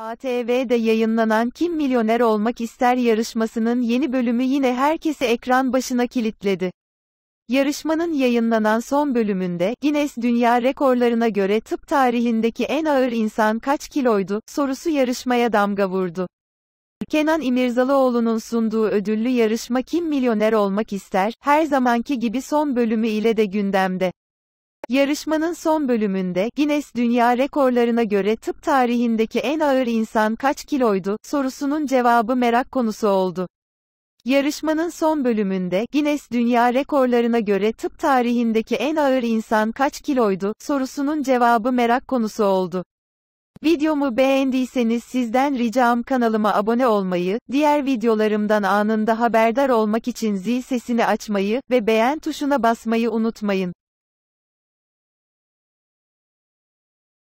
ATV'de yayınlanan Kim Milyoner Olmak İster yarışmasının yeni bölümü yine herkesi ekran başına kilitledi. Yarışmanın yayınlanan son bölümünde Guinness Dünya Rekorlarına göre tıp tarihindeki en ağır insan kaç kiloydu sorusu yarışmaya damga vurdu. Kenan İmirzalıoğlu'nun sunduğu ödüllü yarışma Kim Milyoner Olmak İster her zamanki gibi son bölümü ile de gündemde. Yarışmanın son bölümünde Guinness Dünya Rekorlarına göre tıp tarihindeki en ağır insan kaç kiloydu sorusunun cevabı merak konusu oldu. Yarışmanın son bölümünde Guinness Dünya Rekorlarına göre tıp tarihindeki en ağır insan kaç kiloydu sorusunun cevabı merak konusu oldu. Videomu beğendiyseniz sizden ricam kanalıma abone olmayı, diğer videolarımdan anında haberdar olmak için zil sesini açmayı ve beğen tuşuna basmayı unutmayın.